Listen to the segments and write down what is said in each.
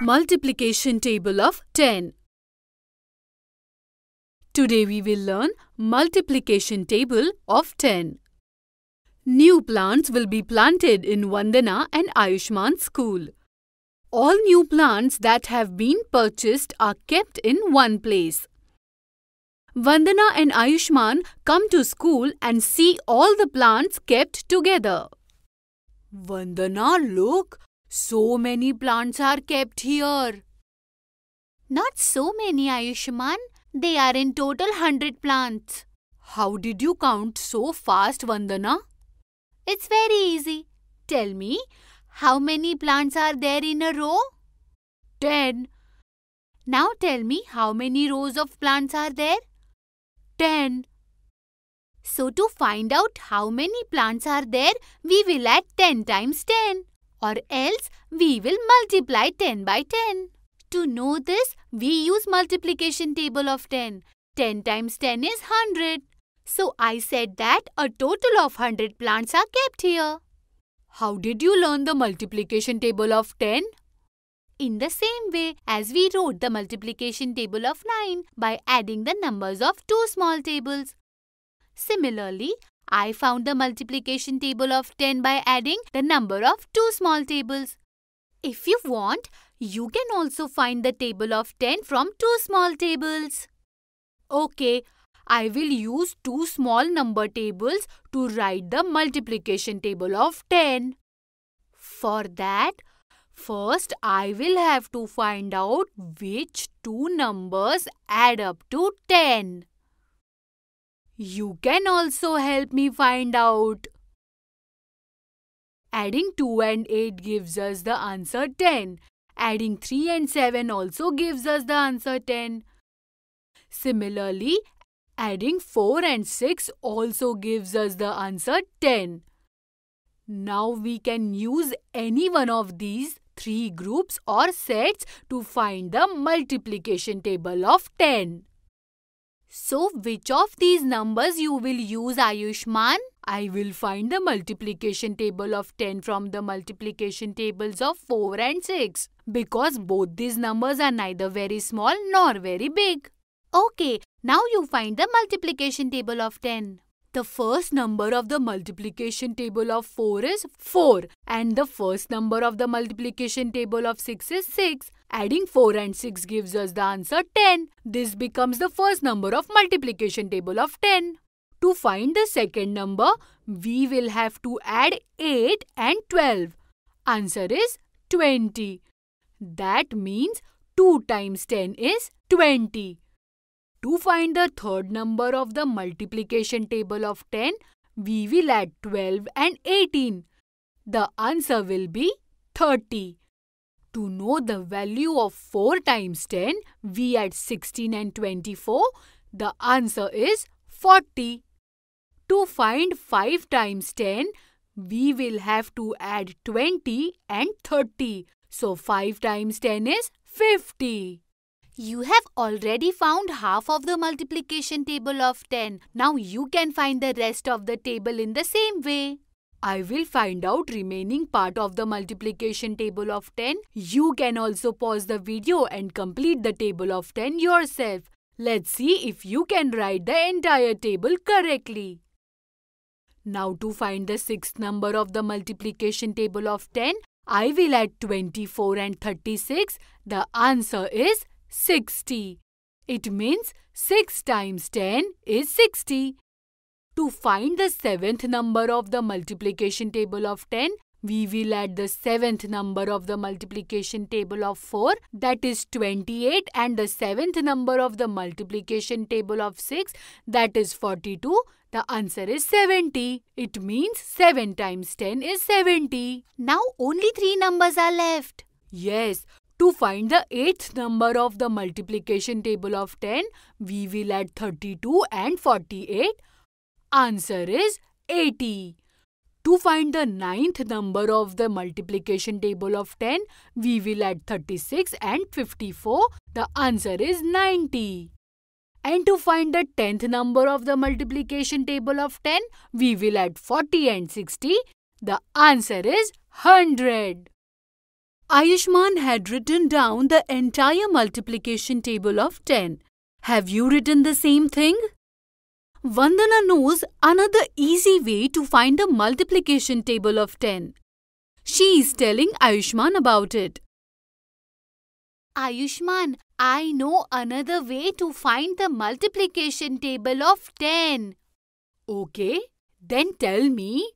Multiplication table of 10 Today we will learn multiplication table of 10. New plants will be planted in Vandana and Ayushman school. All new plants that have been purchased are kept in one place. Vandana and Ayushman come to school and see all the plants kept together. Vandana, look, so many plants are kept here. Not so many, Ayushman. They are in total 100 plants. How did you count so fast, Vandana? It's very easy. Tell me, how many plants are there in a row? 10. Now tell me how many rows of plants are there? 10. So to find out how many plants are there, we will add 10 times 10 or else we will multiply 10 by 10. To know this, we use multiplication table of 10. 10 times 10 is 100. So I said that a total of 100 plants are kept here. How did you learn the multiplication table of 10? In the same way as we wrote the multiplication table of 9 by adding the numbers of two small tables. Similarly, I found the multiplication table of 10 by adding the number of two small tables. If you want, you can also find the table of 10 from two small tables. Okay, I will use two small number tables to write the multiplication table of 10. For that, first I will have to find out which two numbers add up to 10. You can also help me find out. Adding 2 and 8 gives us the answer 10. Adding 3 and 7 also gives us the answer 10. Similarly, adding 4 and 6 also gives us the answer 10. Now we can use any one of these three groups or sets to find the multiplication table of 10. So which of these numbers you will use Ayushman? I will find the multiplication table of 10 from the multiplication tables of 4 and 6 because both these numbers are neither very small nor very big. Okay, now you find the multiplication table of 10. The first number of the multiplication table of 4 is 4 and the first number of the multiplication table of 6 is 6 Adding 4 and 6 gives us the answer 10. This becomes the first number of multiplication table of 10. To find the second number, we will have to add 8 and 12. Answer is 20. That means 2 times 10 is 20. To find the third number of the multiplication table of 10, we will add 12 and 18. The answer will be 30. To know the value of 4 times 10, we add 16 and 24. The answer is 40. To find 5 times 10, we will have to add 20 and 30. So 5 times 10 is 50. You have already found half of the multiplication table of 10. Now you can find the rest of the table in the same way. I will find out remaining part of the multiplication table of 10. You can also pause the video and complete the table of 10 yourself. Let's see if you can write the entire table correctly. Now to find the sixth number of the multiplication table of 10, I will add 24 and 36. The answer is 60. It means 6 times 10 is 60. To find the seventh number of the multiplication table of 10, we will add the seventh number of the multiplication table of 4, that is 28, and the seventh number of the multiplication table of 6, that is 42. The answer is 70. It means 7 times 10 is 70. Now only 3 numbers are left. Yes, to find the eighth number of the multiplication table of 10, we will add 32 and 48. Answer is 80. To find the ninth number of the multiplication table of 10, we will add 36 and 54. The answer is 90. And to find the 10th number of the multiplication table of 10, we will add 40 and 60. The answer is 100. Ayushman had written down the entire multiplication table of 10. Have you written the same thing? Vandana knows another easy way to find the multiplication table of 10. She is telling Ayushman about it. Ayushman, I know another way to find the multiplication table of 10. Okay, then tell me.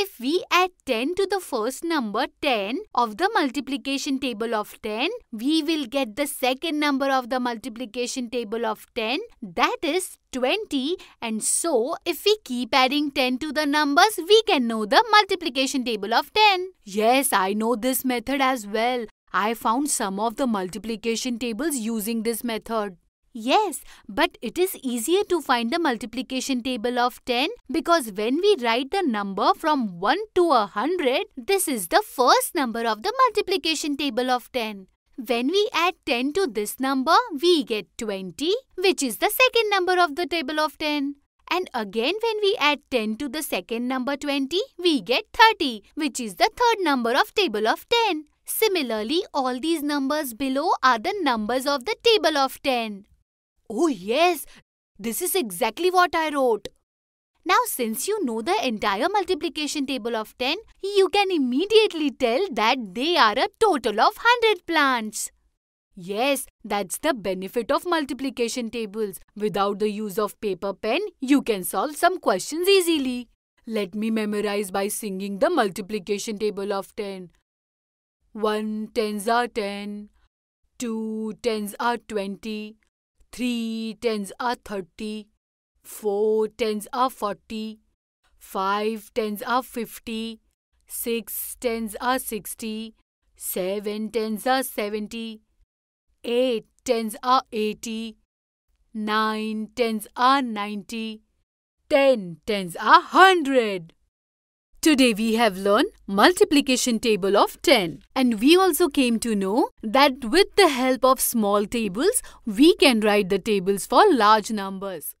If we add 10 to the first number 10 of the multiplication table of 10, we will get the second number of the multiplication table of 10 that is 20 and so if we keep adding 10 to the numbers, we can know the multiplication table of 10. Yes, I know this method as well. I found some of the multiplication tables using this method. Yes, but it is easier to find the multiplication table of 10 because when we write the number from 1 to a 100, this is the first number of the multiplication table of 10. When we add 10 to this number, we get 20, which is the second number of the table of 10. And again when we add 10 to the second number 20, we get 30, which is the third number of table of 10. Similarly, all these numbers below are the numbers of the table of 10. Oh, yes, this is exactly what I wrote. Now, since you know the entire multiplication table of 10, you can immediately tell that they are a total of 100 plants. Yes, that's the benefit of multiplication tables. Without the use of paper pen, you can solve some questions easily. Let me memorize by singing the multiplication table of 10. 1 tens are 10, 2 tens are 20, Three tens are thirty, four tens are forty, five tens are fifty, six tens are sixty, seven tens are seventy, eight tens are eighty, nine tens are ninety, ten tens are hundred. Today we have learned multiplication table of 10 and we also came to know that with the help of small tables we can write the tables for large numbers.